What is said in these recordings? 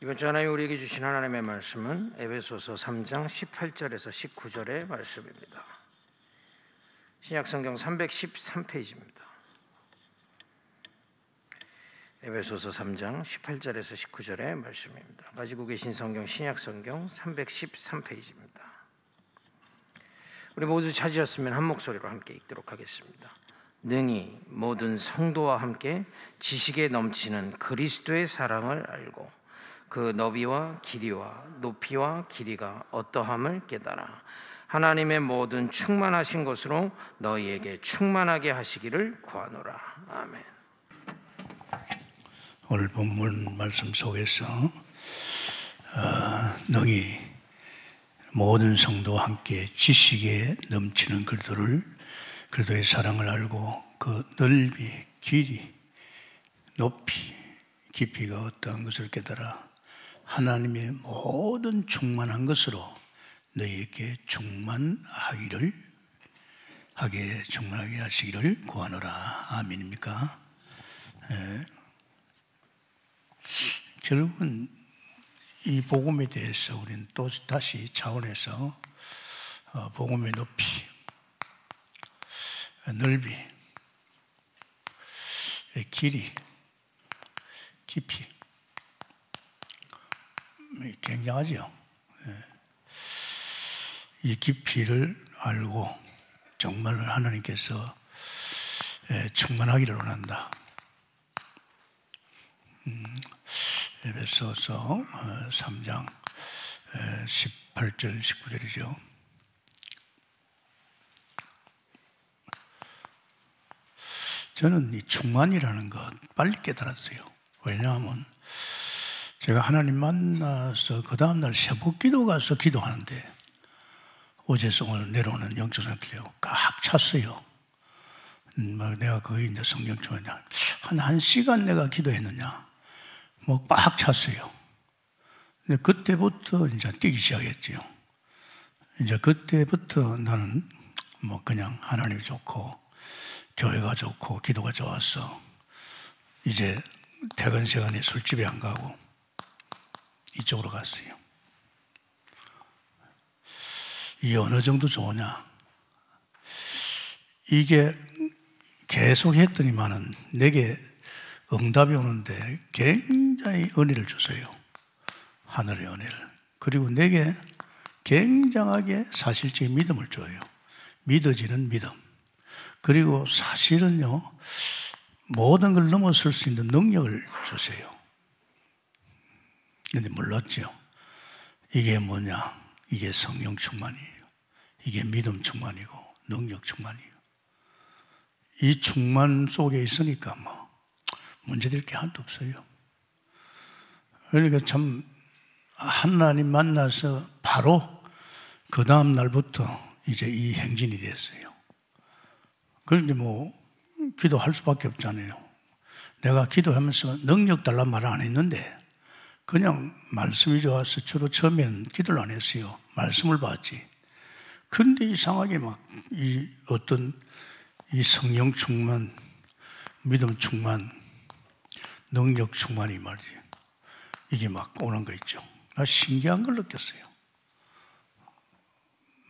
이번 주하나 우리에게 주신 하나님의 말씀은 에베소서 3장 18절에서 19절의 말씀입니다. 신약성경 313페이지입니다. 에베소서 3장 18절에서 19절의 말씀입니다. 가지고 계신 성경 신약성경 313페이지입니다. 우리 모두 찾으셨으면 한 목소리로 함께 읽도록 하겠습니다. 능히 모든 성도와 함께 지식에 넘치는 그리스도의 사랑을 알고 그 너비와 길이와 높이와 길이가 어떠함을 깨달아 하나님의 모든 충만하신 것으로 너희에게 충만하게 하시기를 구하노라. 아멘. 오늘 본문 말씀 속에서 어, 능히 모든 성도 함께 지식에 넘치는 그리스도를 그리스도의 사랑을 알고 그 넓이, 길이, 높이, 깊이가 어떠한 것을 깨달아 하나님의 모든 충만한 것으로 너희에게 충만하기를 하게 충만하게 하시기를 구하노라 아멘입니까? 에, 예. 결국은 이 복음에 대해서 우리는 또 다시 차원에서 어, 복음의 높이, 넓이, 길이, 깊이 굉장하죠. 예. 이 깊이를 알고 정말 하나님께서 예, 충만하기를 원한다. 음, 에베소서 3장 어, 18절 19절이죠. 저는 이 충만이라는 것 빨리 깨달았어요. 왜냐하면 제가 하나님 만나서 그 다음날 새벽기도 가서 기도하는데 어제성을 내려오는 영적성 들려고 꽉 찼어요. 막 음, 뭐 내가 거의 그 이제 성경 초냐 한, 한 시간 내가 기도했느냐. 뭐, 빡 찼어요. 근데 그때부터 이제 뛰기 시작했지요. 이제 그때부터 나는 뭐 그냥 하나님 좋고, 교회가 좋고, 기도가 좋아서 이제 퇴근 시간에 술집에 안 가고, 이쪽으로 갔어요. 이 어느 정도 좋으냐? 이게 계속 했더니만은 내게 응답이 오는데 굉장히 은혜를 주세요. 하늘의 은혜를. 그리고 내게 굉장하게 사실적인 믿음을 줘요. 믿어지는 믿음. 그리고 사실은요, 모든 걸 넘어설 수 있는 능력을 주세요. 근데 몰랐죠. 이게 뭐냐? 이게 성령 충만이에요. 이게 믿음 충만이고 능력 충만이에요. 이 충만 속에 있으니까 뭐 문제될 게 하나도 없어요. 그러니까 참 하나님 만나서 바로 그 다음 날부터 이제 이 행진이 됐어요. 그런데 뭐 기도할 수밖에 없잖아요. 내가 기도하면서 능력 달란 말을 안 했는데 그냥 말씀이 좋아서 주로 처음엔 기도를 안 했어요. 말씀을 봤지. 근데 이상하게 막 이 어떤 이 성령 충만, 믿음 충만, 능력 충만이 말이지. 이게 막 오는 거 있죠. 나 신기한 걸 느꼈어요.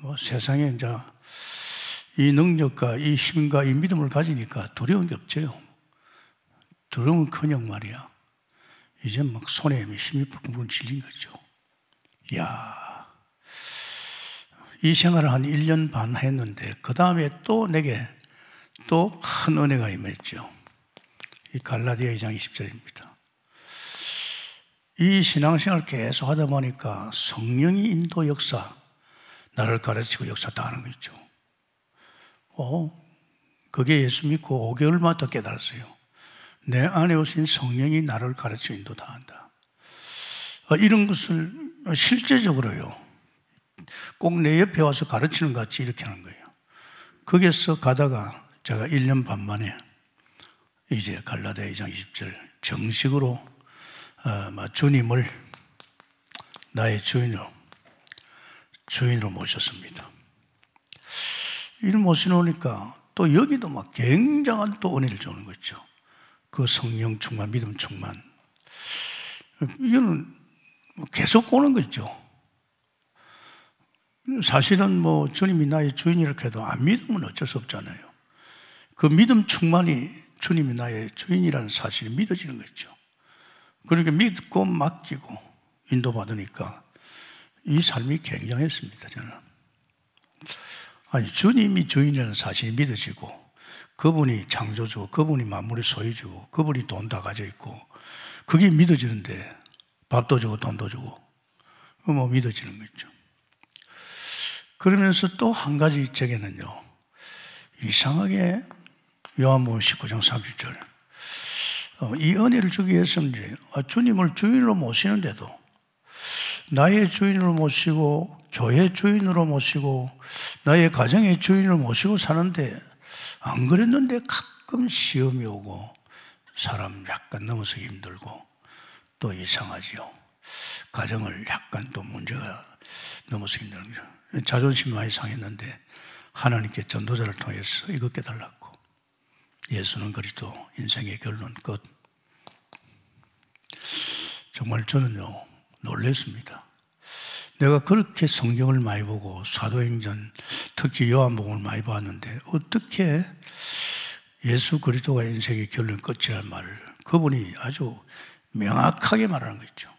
뭐 세상에 이제 이 능력과 이 힘과 이 믿음을 가지니까 두려운 게 없죠. 두려움은 커녕 말이야. 이제 막 손에 힘이 불끈 질린 거죠. 야, 이 생활을 한 1년 반 했는데 그 다음에 또 내게 또 큰 은혜가 임했죠. 이 갈라디아 2장 20절입니다. 이 신앙생활 계속 하다 보니까 성령이 인도 역사, 나를 가르치고 역사 다 하는 거죠. 어, 그게 예수 믿고 5개월마다 깨달았어요. 내 안에 오신 성령이 나를 가르쳐 인도다한다. 어, 이런 것을 실제적으로요. 꼭 내 옆에 와서 가르치는 것 같이 이렇게 하는 거예요. 거기서 가다가 제가 1년 반 만에 이제 갈라디 2장 20절 정식으로 어, 주님을 나의 주인으로 주인으로 모셨습니다. 이를 모시니까또 여기도 막 굉장한 또 은혜를 주는 거죠. 그 성령 충만, 믿음 충만. 이거는 뭐 계속 오는 거죠. 사실은 뭐 주님이 나의 주인이라고 해도 안 믿으면 어쩔 수 없잖아요. 그 믿음 충만이 주님이 나의 주인이라는 사실이 믿어지는 거죠. 그러니까 믿고 맡기고 인도받으니까 이 삶이 굉장했습니다, 저는. 아니, 주님이 주인이라는 사실이 믿어지고 그분이 창조주고 그분이 만물의 소유주고 그분이 돈 다 가져 있고 그게 믿어지는데 밥도 주고 돈도 주고 뭐 믿어지는 거죠. 그러면서 또 한 가지 제게는요 이상하게 요한복음 19장 30절 어, 이 은혜를 주기 위해서인지 아, 주님을 주인으로 모시는데도 나의 주인으로 모시고 교회 주인으로 모시고 나의 가정의 주인으로 모시고 사는데 안 그랬는데 가끔 시험이 오고 사람 약간 넘어서 힘들고 또 이상하지요. 가정을 약간 또 문제가 넘어서 힘들죠. 자존심 많이 상했는데 하나님께 전도자를 통해서 이것 깨달았고 예수는 그리스도 인생의 결론 끝. 정말 저는요 놀랬습니다. 내가 그렇게 성경을 많이 보고 사도행전, 특히 요한복음을 많이 봤는데 어떻게 예수 그리스도가 인생의 결론 끝이란 말을 그분이 아주 명확하게 말하는 거 있죠.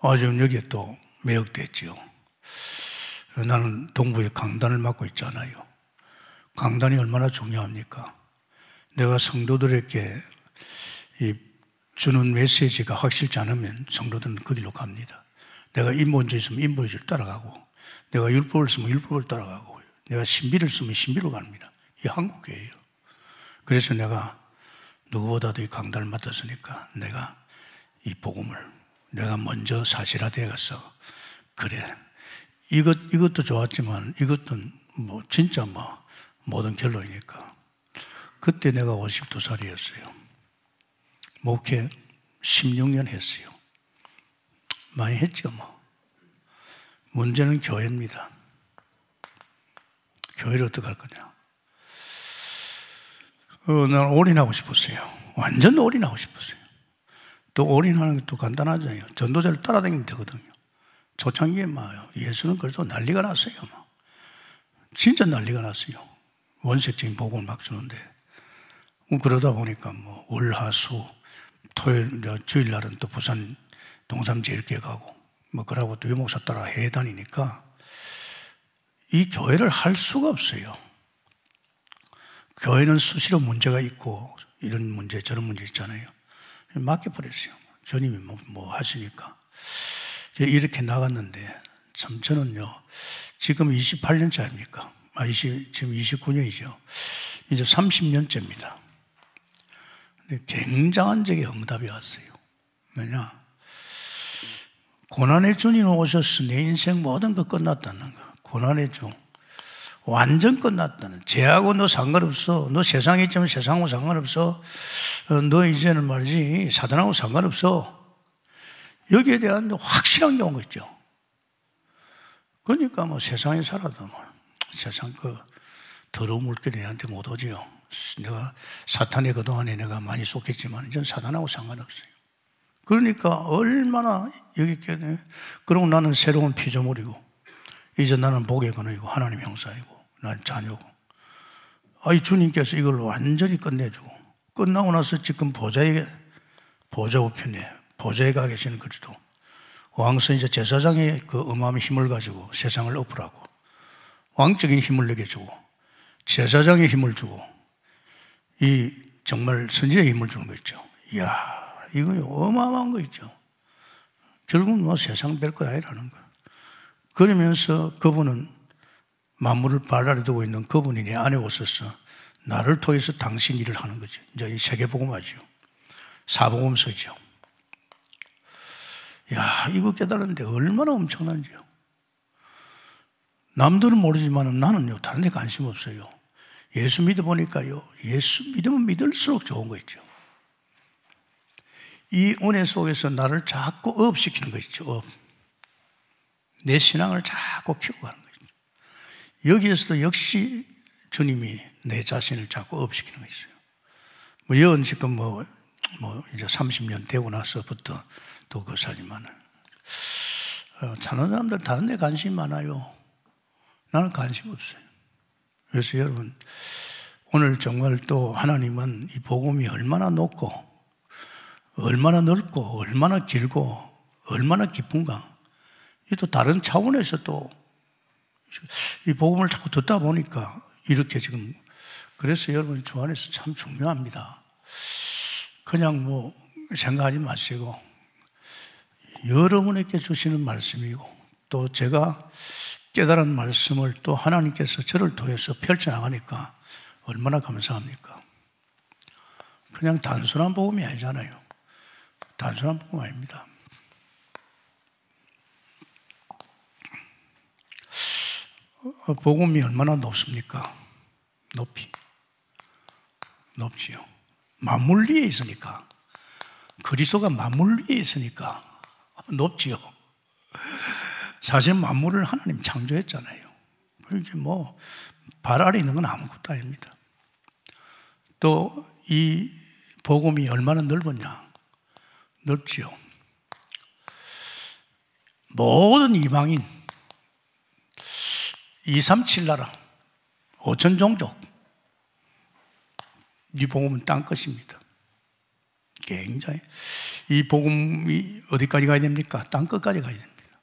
아, 어, 지 여기에 또매혹됐지 나는 동부의 강단을 맡고 있잖아요. 강단이 얼마나 중요합니까? 내가 성도들에게 주는 메시지가 확실치 않으면 성도들은 그 길로 갑니다. 내가 인본주의 있으면 인본주의를 따라가고 내가 율법을 쓰면 율법을 따라가고 내가 신비를 쓰면 신비로 갑니다. 이 한국교회예요. 그래서 내가 누구보다도 이 강단을 맡았으니까 내가 이 복음을 내가 먼저 사실화되어 가서 그래 이것 이것도 좋았지만 이것도 뭐 진짜 뭐 모든 결론이니까 그때 내가 52살이었어요. 목회 16년 했어요. 많이 했죠, 뭐. 문제는 교회입니다. 교회를 어떻게 할 거냐. 어, 난 올인하고 싶었어요. 완전 올인하고 싶었어요. 또 올인하는 것도 간단하잖아요. 전도자를 따라다니면 되거든요. 초창기에 막 예수는 그래서 난리가 났어요. 막. 진짜 난리가 났어요. 원색적인 복음을 막 주는데. 그러다 보니까 뭐 월하수, 토요일, 어, 주일날은 또 부산 동삼제일교회 가고 뭐 그러고 또외목사 따라 해외 다니니까 이 교회를 할 수가 없어요. 교회는 수시로 문제가 있고 이런 문제 저런 문제 있잖아요. 맡겨버렸어요. 주님이 뭐, 뭐 하시니까. 이렇게 나갔는데 참 저는요 지금 28년째 아닙니까? 아, 20, 지금 29년이죠. 이제 30년째입니다. 근데 굉장한 적에 응답이 왔어요. 왜냐? 고난의 주님 오셔서 내 인생 모든 것 끝났다는 거. 고난의 주. 완전 끝났다는. 죄하고 너 상관없어. 너 세상에 있지만 세상하고 상관없어. 어, 너 이제는 말이지. 사단하고 상관없어. 여기에 대한 확실한 경우가 있죠. 그러니까 뭐 세상에 살아도 뭐 세상 그 더러운 물결이 내한테 못 오지요. 내가 사탄에 그동안에 내가 많이 속했지만 이제 사단하고 상관없어요. 그러니까 얼마나 여기있겠네 그럼 나는 새로운 피조물이고, 이제 나는 복의 근원이고, 하나님 형사이고, 난 자녀고. 아이, 주님께서 이걸 완전히 끝내주고, 끝나고 나서 지금 보좌에, 보좌 우편에, 보좌에 가 계시는 그리도 왕은 이제 제사장의 그 음함의 힘을 가지고 세상을 엎으라고, 왕적인 힘을 내게 주고, 제사장의 힘을 주고, 이 정말 선지자의 힘을 주는 거 있죠. 이야, 이건 어마어마한 거 있죠. 결국 뭐 세상 될거아니라는 거. 그러면서 그분은 만물을 발 아래 두고 있는 그분이 내 안에 오셔서 나를 통해서 당신 일을 하는 거죠. 이제 이 세계복음화죠. 사복음서죠. 야, 이거 깨달았는데 얼마나 엄청난지요. 남들은 모르지만 나는요, 다른 데 관심 없어요. 예수 믿어보니까요, 예수 믿으면 믿을수록 좋은 거 있죠. 이 은혜 속에서 나를 자꾸 업시키는 것이죠 업. 내 신앙을 자꾸 키워가는 것이죠 여기에서도 역시 주님이 내 자신을 자꾸 업시키는 것이어요뭐 여은 지금 뭐, 뭐 이제 30년 되고 나서부터 도교사지만은 그 자는 어, 사람들 다른 데 관심 많아요. 나는 관심 없어요. 그래서 여러분 오늘 정말 또 하나님은 이 복음이 얼마나 높고 얼마나 넓고 얼마나 길고 얼마나 깊은가. 이또 다른 차원에서 또 이 복음을 자꾸 듣다 보니까 이렇게 지금 그래서 여러분 주 안에서 참 중요합니다. 그냥 뭐 생각하지 마시고 여러분에게 주시는 말씀이고 또 제가 깨달은 말씀을 또 하나님께서 저를 통해서 펼쳐나가니까 얼마나 감사합니까? 그냥 단순한 복음이 아니잖아요. 단순한 복음 아닙니다. 어, 복음이 얼마나 높습니까? 높이. 높지요. 만물 위에 있으니까. 그리스도가 만물 위에 있으니까 높지요. 사실 만물을 하나님 창조했잖아요. 그러니까 뭐발 아래 있는 건 아무것도 아닙니다. 또 이 복음이 얼마나 넓었냐? 넓지요. 모든 이방인, 237나라, 5천 종족, 이 복음은 땅 것입니다. 굉장히. 이 복음이 어디까지 가야 됩니까? 땅 끝까지 가야 됩니다.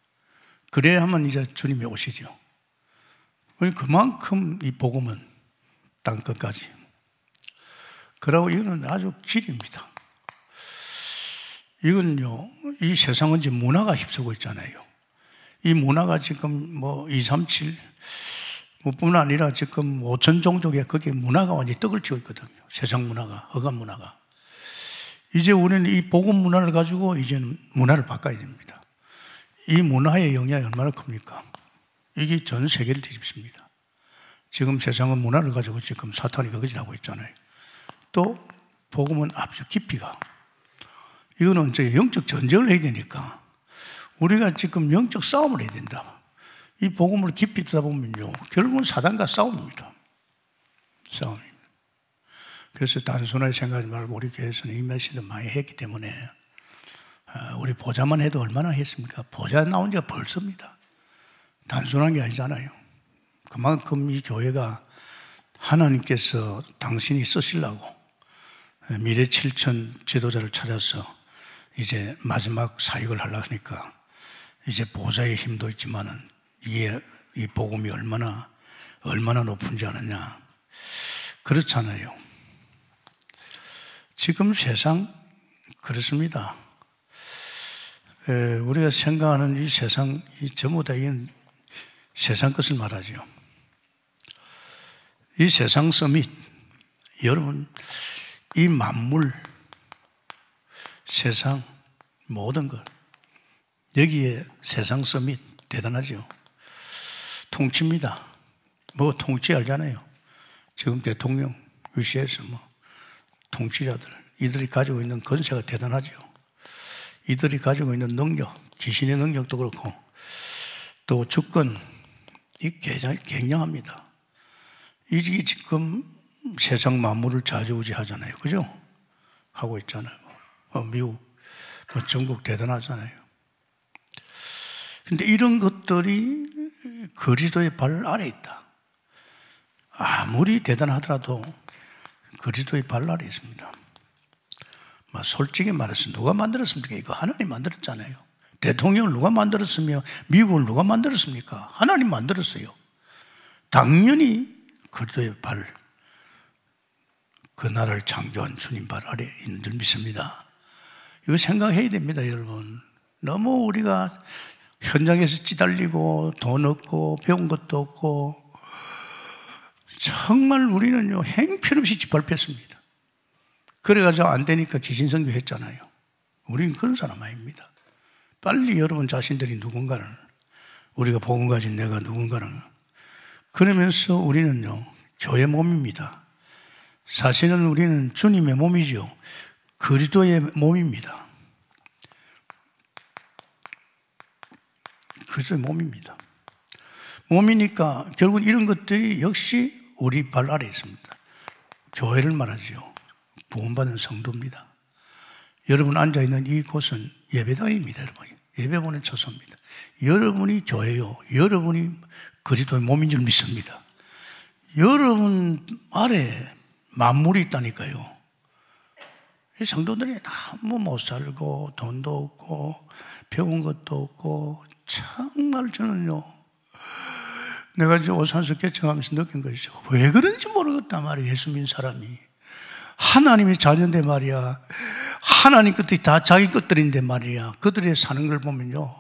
그래야만 이제 주님이 오시죠. 그러니까 그만큼 이 복음은 땅 끝까지. 그러고 이거는 아주 길입니다. 이건요, 이 세상은 지금 문화가 휩쓸고 있잖아요. 이 문화가 지금 뭐 237, 뿐 아니라 지금 5천 종족의 거기에 문화가 완전히 떡을 치고 있거든요. 세상 문화가, 허간 문화가. 이제 우리는 이 복음 문화를 가지고 이제는 문화를 바꿔야 됩니다. 이 문화의 영향이 얼마나 큽니까? 이게 전 세계를 뒤집습니다. 지금 세상은 문화를 가지고 지금 사탄이 거기서 하고 있잖아요. 또 복음은 아주 깊이가 이거는 이 영적 전쟁을 해야 되니까 우리가 지금 영적 싸움을 해야 된다. 이 복음을 깊이 듣다 보면요. 결국은 사단과 싸움입니다. 싸움입니다. 그래서 단순하게 생각하지 말고 우리 교회에서는 이말 시도 많이 했기 때문에 아, 우리 보좌만 해도 얼마나 했습니까? 보좌 나온 지가 벌써입니다. 단순한 게 아니잖아요. 그만큼 이 교회가 하나님께서 당신이 쓰시려고 미래 7천 지도자를 찾아서 이제 마지막 사역을 하려 하니까 이제 보좌의 힘도 있지만은 이게 이 복음이 얼마나 얼마나 높은지 아느냐 그렇잖아요. 지금 세상 그렇습니다. 에, 우리가 생각하는 이 세상 이 전부 다 이건 세상 것을 말하지요이 세상 서이 여러분 이 만물 세상 모든 걸 여기에 세상서 이 대단하죠. 통치입니다. 뭐 통치 알잖아요. 지금 대통령 위시에서 뭐 통치자들 이들이 가지고 있는 건세가 대단하죠. 이들이 가지고 있는 능력, 귀신의 능력도 그렇고 또 주권 이 굉장히 굉장합니다. 이게 지금 세상 만물을 좌지우지하잖아요. 그죠? 하고 있잖아요. 어, 미국, 뭐 전국 대단하잖아요. 근데 이런 것들이 거리도의 발 아래 있다. 아무리 대단하더라도 거리도의 발 아래 있습니다. 솔직히 말해서 누가 만들었습니까? 이거 하나님 만들었잖아요. 대통령을 누가 만들었으며 미국을 누가 만들었습니까? 하나님 만들었어요. 당연히 그리도의 발, 그 나라를 창조한 주님 발 아래 있는 줄 믿습니다. 이거 생각해야 됩니다, 여러분. 너무 우리가 현장에서 찌달리고 돈 없고 배운 것도 없고 정말 우리는요 행편없이 짓밟혔습니다. 그래가지고 안 되니까 기신성교 했잖아요. 우리는 그런 사람 아닙니다. 빨리 여러분 자신들이 누군가를 우리가 복음 가진 내가 누군가를 그러면서 우리는요 교회 몸입니다. 사실은 우리는 주님의 몸이죠. 그리스도의 몸입니다. 그리스도의 몸입니다. 몸이니까 결국 이런 것들이 역시 우리 발 아래 있습니다. 교회를 말하지요. 구원받은 성도입니다. 여러분 앉아있는 이곳은 예배당입니다, 여러분. 예배보는 처소입니다. 여러분이 교회요. 여러분이 그리스도의 몸인 줄 믿습니다. 여러분 아래 만물이 있다니까요. 성도들이 너무 못 살고 돈도 없고 배운 것도 없고 정말 저는요 내가 이제 오산서 개척하면서 느낀 것이죠 왜 그런지 모르겠단 말이에요 예수 믿는 사람이 하나님이 자녀인데 말이야 하나님 것들이 다 자기 것들인데 말이야 그들의 사는 걸 보면요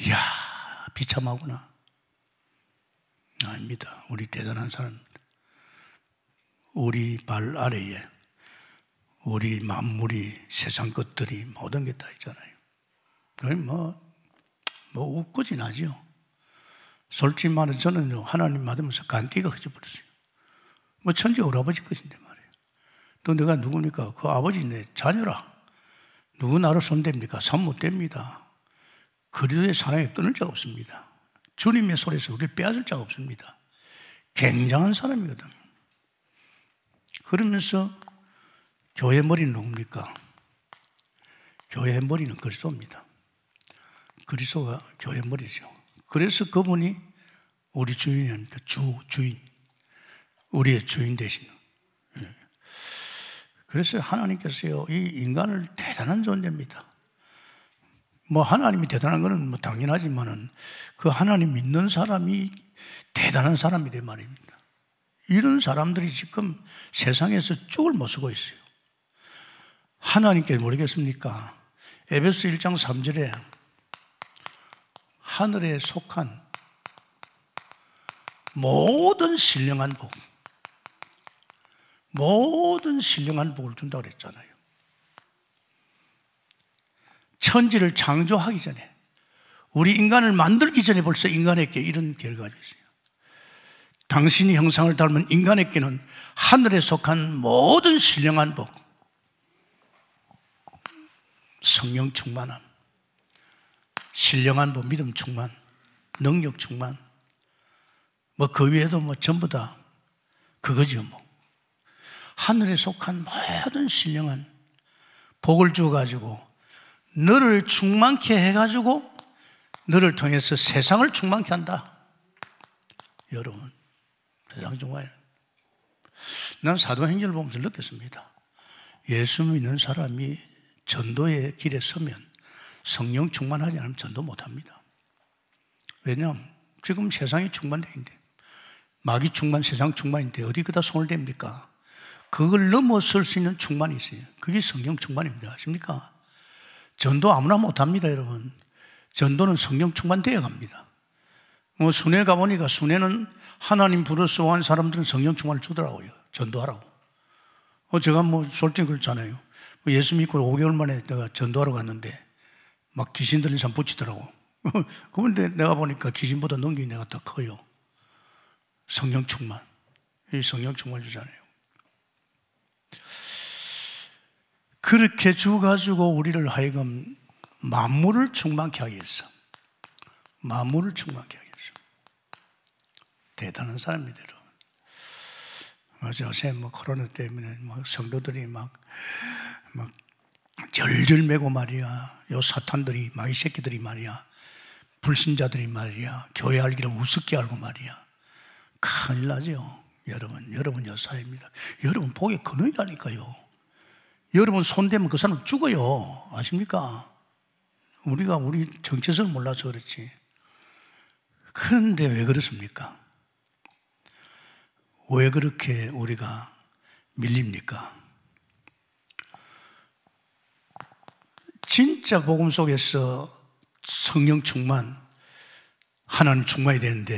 이야 비참하구나 아닙니다 우리 대단한 사람 우리 발 아래에 우리 만물이 세상 것들이 모든 게 다 있잖아요. 뭐, 뭐 웃고 지나죠. 솔직히 말해 저는 하나님 받으면서 간디가 흐져버렸어요. 뭐 천지 오라버지 것인데 말이에요. 또 내가 누굽니까? 그 아버지 내 자녀라. 누구 나로 손댑니까? 산못 됩니다. 그리도의 사랑에 끊을 자 없습니다. 주님의 손에서 우리를 빼앗을 자가 없습니다. 굉장한 사람이거든요. 그러면서 교회 머리는 누굽니까? 교회 머리는 그리스도입니다. 그리스도가 교회 머리죠. 그래서 그분이 우리 주인은 그 주 주인, 우리의 주인 되신. 예. 그래서 하나님께서요 이 인간을 대단한 존재입니다. 뭐 하나님이 대단한 것은 뭐 당연하지만은 그 하나님 믿는 사람이 대단한 사람이 된 말입니다. 이런 사람들이 지금 세상에서 쭉을 못 쓰고 있어요. 하나님께 모르겠습니까? 에베소 1장 3절에 하늘에 속한 모든 신령한 복, 모든 신령한 복을 준다고 그랬잖아요. 천지를 창조하기 전에, 우리 인간을 만들기 전에 벌써 인간에게 이런 결과가 있어요. 당신이 형상을 닮은 인간에게는 하늘에 속한 모든 신령한 복, 성령 충만함, 신령한 뭐 믿음 충만, 능력 충만, 뭐 그위에도뭐 전부 다 그거죠 뭐. 하늘에 속한 모든 신령한 복을 주어가지고 너를 충만케 해가지고 너를 통해서 세상을 충만케 한다. 여러분, 세상 정말. 난 사도행전을 보면서 느꼈습니다. 예수 믿는 사람이 전도의 길에 서면 성령 충만하지 않으면 전도 못합니다. 왜냐하면 지금 세상이 충만되 있는데 마귀 충만, 세상 충만인데 어디 그다 손을 댑니까? 그걸 넘어설 수 있는 충만이 있어요. 그게 성령 충만입니다. 아십니까? 전도 아무나 못합니다, 여러분. 전도는 성령 충만되어 갑니다. 뭐 순회 가보니까 순회는 하나님 불어서 한 사람들은 성령 충만을 주더라고요. 전도하라고. 어, 제가 뭐 솔직히 그렇잖아요. 뭐 예수 믿고 5개월 만에 내가 전도하러 갔는데 막 귀신들이 참 붙이더라고. 그런데 내가 보니까 귀신보다 능력이 내가 더 커요. 성령 충만. 이 성령 충만주잖아요. 그렇게 주가지고 우리를 하여금 만물을 충만케 하겠어. 만물을 충만케 하겠어. 대단한 사람이되다여러 요새 뭐 코로나 때문에 뭐 성도들이 막막 절절매고 말이야. 요 사탄들이, 막 이 새끼들이 말이야. 불신자들이 말이야. 교회 알기를 우습게 알고 말이야. 큰일 나죠. 여러분, 여러분 여사입니다. 여러분 복의 근원이라니까요. 여러분 손대면 그 사람 죽어요. 아십니까? 우리가 우리 정체성을 몰라서 그렇지. 그런데 왜 그렇습니까? 왜 그렇게 우리가 밀립니까? 진짜 복음 속에서 성령 충만, 하나님 충만이 되는데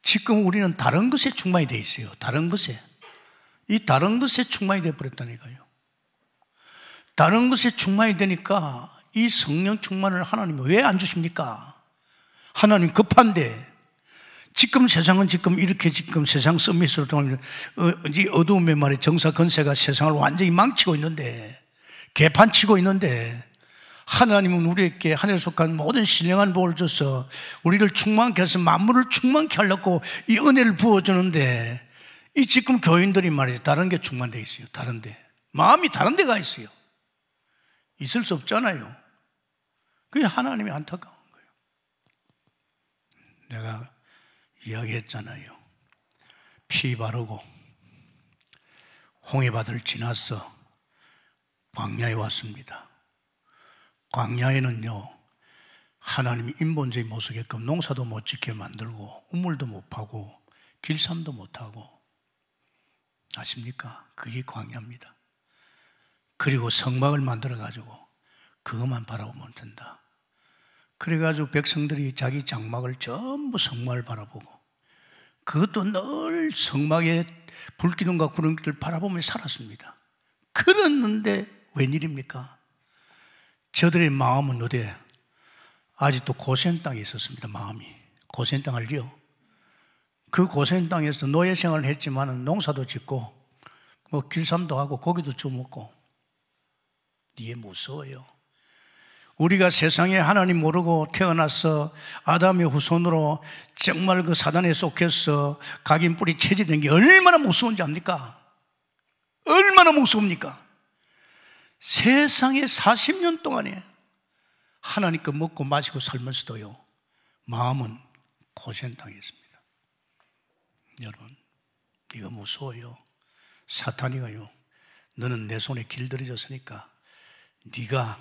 지금 우리는 다른 것에 충만이 돼 있어요. 다른 것에. 이 다른 것에 충만이 되어 버렸다니까요. 다른 것에 충만이 되니까 이 성령 충만을 하나님이 왜 안 주십니까? 하나님 급한데 지금 세상은 지금 이렇게 지금 세상 썸밋으로 통해 어두움의 말에 정사 건세가 세상을 완전히 망치고 있는데 개판치고 있는데 하나님은 우리에게 하늘에 속한 모든 신령한 복을 줘서 우리를 충만케 해서 만물을 충만케 하려고 이 은혜를 부어주는데 이 지금 교인들이 말이죠. 다른 게충만되 있어요. 다른 데. 마음이 다른 데가 있어요. 있을 수 없잖아요. 그게 하나님이 안타까운 거예요. 내가 이야기했잖아요. 피 바르고 홍해바다를 지나서 광야에 왔습니다. 광야에는요, 하나님이 인본주의 모습에끔 농사도 못 짓게 만들고, 우물도 못 파고, 길삼도 못 하고, 아십니까? 그게 광야입니다. 그리고 성막을 만들어가지고, 그것만 바라보면 된다. 그래가지고 백성들이 자기 장막을 전부 성막을 바라보고, 그것도 늘성막에 불기둥과 구름기을 바라보며 살았습니다. 그랬는데 웬일입니까? 저들의 마음은 어디에? 아직도 고센 땅에 있었습니다, 마음이. 고센 땅을요. 그 고센 땅에서 노예 생활을 했지만 농사도 짓고, 뭐 길쌈도 하고 고기도 주먹고. 이게 무서워요. 우리가 세상에 하나님 모르고 태어나서 아담의 후손으로 정말 그 사단에 속해서 각인 뿌리 체제된 게 얼마나 무서운지 압니까? 얼마나 무서웁니까? 세상에 40년 동안에 하나님께 먹고 마시고 살면서도요, 마음은 고생당했습니다. 여러분, 이거 무서워요. 사탄이가요, 너는 내 손에 길들여졌으니까 네가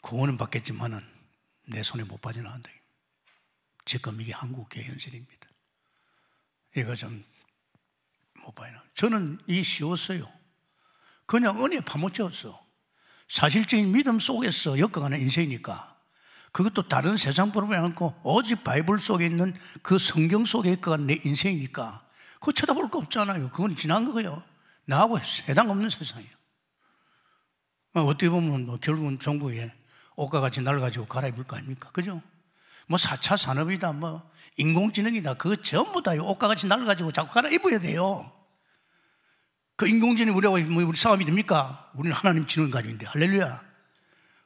구원은 받겠지만은 내 손에 못 빠져나간다. 지금 이게 한국교 현실입니다. 이거 좀 못 봐요. 저는 이 쉬웠어요. 그냥 은혜에 파묻혔어. 사실적인 믿음 속에서 엮어가는 인생이니까. 그것도 다른 세상 보지 않고 오직 바이블 속에 있는 그 성경 속에 엮어가는 내 인생이니까. 그거 쳐다볼 거 없잖아요. 그건 지난 거예요. 나하고 해당 없는 세상이에요. 뭐 어떻게 보면 뭐 결국은 정부에 옷과 같이 날 가지고 갈아입을 거 아닙니까? 그죠? 뭐 4차 산업이다, 뭐 인공지능이다, 그거 전부 다 옷과 같이 날 가지고 자꾸 갈아입어야 돼요. 그 인공지능이 우리하고 뭐 우리 싸움이 됩니까? 우리는 하나님 지능 가지고있는데 할렐루야.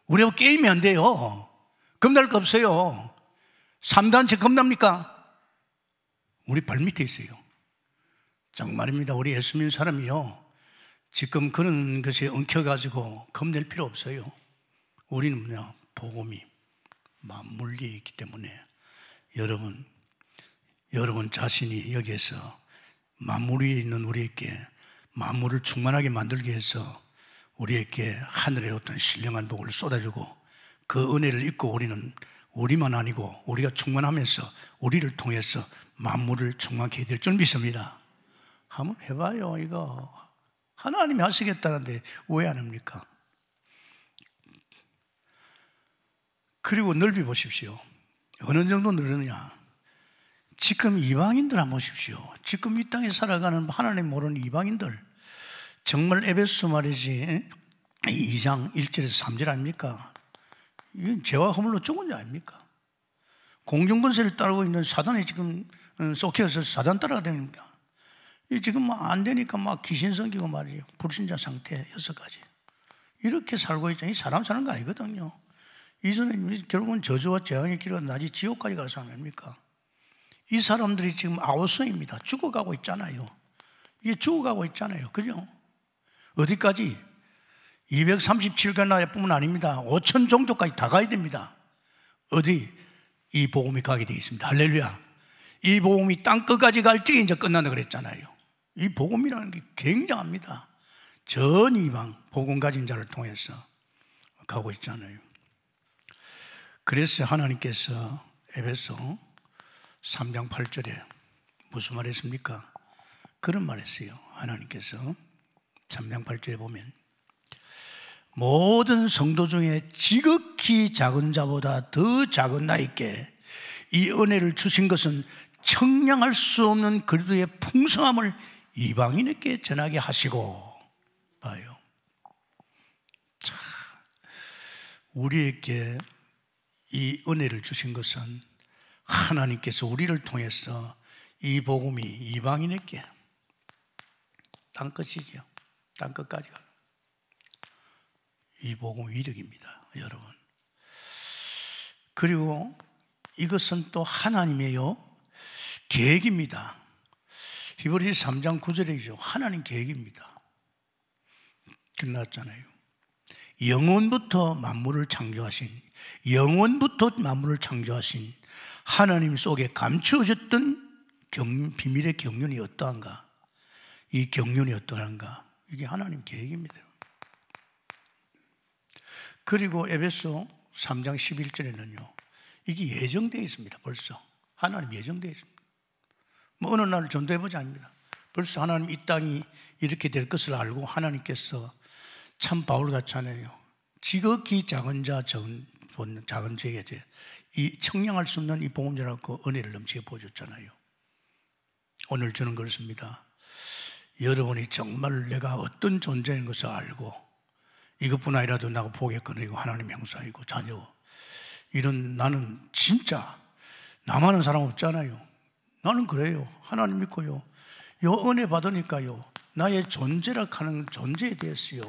우리하고 게임이 안 돼요. 겁날 거 없어요. 3단체 겁납니까? 우리 발 밑에 있어요. 정말입니다. 우리 예수 믿 사람이요. 지금 그런 것에 엉켜가지고 겁낼 필요 없어요. 우리는 뭐냐? 복음이 맞물리 있기 때문에 여러분, 여러분 자신이 여기에서 맞물리 있는 우리에게 만물을 충만하게 만들기 위해서 우리에게 하늘의 어떤 신령한 복을 쏟아주고 그 은혜를 입고 우리는 우리만 아니고 우리가 충만하면서 우리를 통해서 만물을 충만케 될줄 믿습니다. 한번 해봐요, 이거. 하나님이 하시겠다는데 왜안 합니까? 그리고 넓이 보십시오. 어느 정도 늘느냐. 지금 이방인들 한번 보십시오. 지금 이 땅에 살아가는 하나님 모르는 이방인들. 정말 에베소 말이지 2장 1절에서 3절 아닙니까? 이건 죄와 허물로 죽은 자 아닙니까? 공중권세를 따르고 있는 사단에 지금 쏙혀서 어, 사단 따라가 됩니까? 지금 안 되니까 막 귀신 성기고 말이에요. 불신자 상태 여섯 가지. 이렇게 살고 있잖아요. 사람 사는 거 아니거든요. 이전에 결국은 저주와 재앙의 길은 낮이 지옥까지 가서 아닙니까? 이 사람들이 지금 아우성입니다. 죽어가고 있잖아요. 이게 죽어가고 있잖아요. 그죠? 어디까지? 237개 나라뿐만 아닙니다. 5천 종족까지 다 가야 됩니다. 어디? 이 복음이 가게 되어 있습니다. 할렐루야. 이 복음이 땅 끝까지 갈지 이제 끝난다 그랬잖아요. 이 복음이라는 게 굉장합니다. 전 이방 복음 가진 자를 통해서 가고 있잖아요. 그래서 하나님께서 에베소 3장 8절에 무슨 말 했습니까? 그런 말 했어요. 하나님께서 3장 8절에 보면 모든 성도 중에 지극히 작은 자보다 더 작은 나에게 이 은혜를 주신 것은 청량할 수 없는 그리스도의 풍성함을 이방인에게 전하게 하시고 봐요. 우리에게 이 은혜를 주신 것은 하나님께서 우리를 통해서 이 복음이 이방인에게 땅끝이지요 땅 끝까지 가. 이 복음 위력입니다, 여러분. 그리고 이것은 또 하나님의요 계획입니다. 히브리 3장 9절이죠. 하나님 계획입니다. 끝났잖아요. 영원부터 만물을 창조하신 영원부터 만물을 창조하신 하나님 속에 감추어졌던 경, 비밀의 경륜이 어떠한가? 이 경륜이 어떠한가? 이게 하나님 계획입니다. 그리고 에베소 3장 11절에는요. 이게 예정되어 있습니다. 벌써. 하나님 예정되어 있습니다. 뭐 어느 날 전도해보지 않습니다. 벌써 하나님 이 땅이 이렇게 될 것을 알고 하나님께서 참 바울같이 하네요. 지극히 작은 자, 적은, 작은 죄에 대해 이 청량할 수 없는 이 보험자라고 그 은혜를 넘치게 보여줬잖아요. 오늘 저는 그렇습니다. 여러분이 정말 내가 어떤 존재인 것을 알고 이것뿐 아니라도 나가 보겠거든고 하나님 의형사이고 자녀. 이런 나는 진짜 나만은 사람 없잖아요. 나는 그래요. 하나님 믿고요. 요 은혜 받으니까요. 나의 존재라 하는 존재에 대해서요.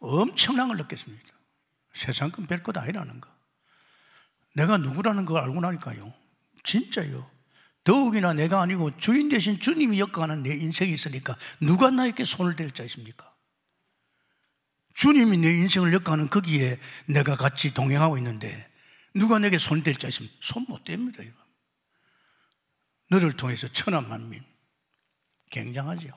엄청난 걸 느꼈습니다. 세상은 별것 아니라는 거. 내가 누구라는 걸 알고 나니까요. 진짜요. 더욱이나 내가 아니고 주인 대신 주님이 역가하는 내 인생이 있으니까 누가 나에게 손을 댈 자있습니까? 주님이 내 인생을 역가하는 거기에 내가 같이 동행하고 있는데 누가 내게 손을댈 자있습니까? 손 못 댑니다. 이거. 너를 통해서 천하만민 굉장하죠.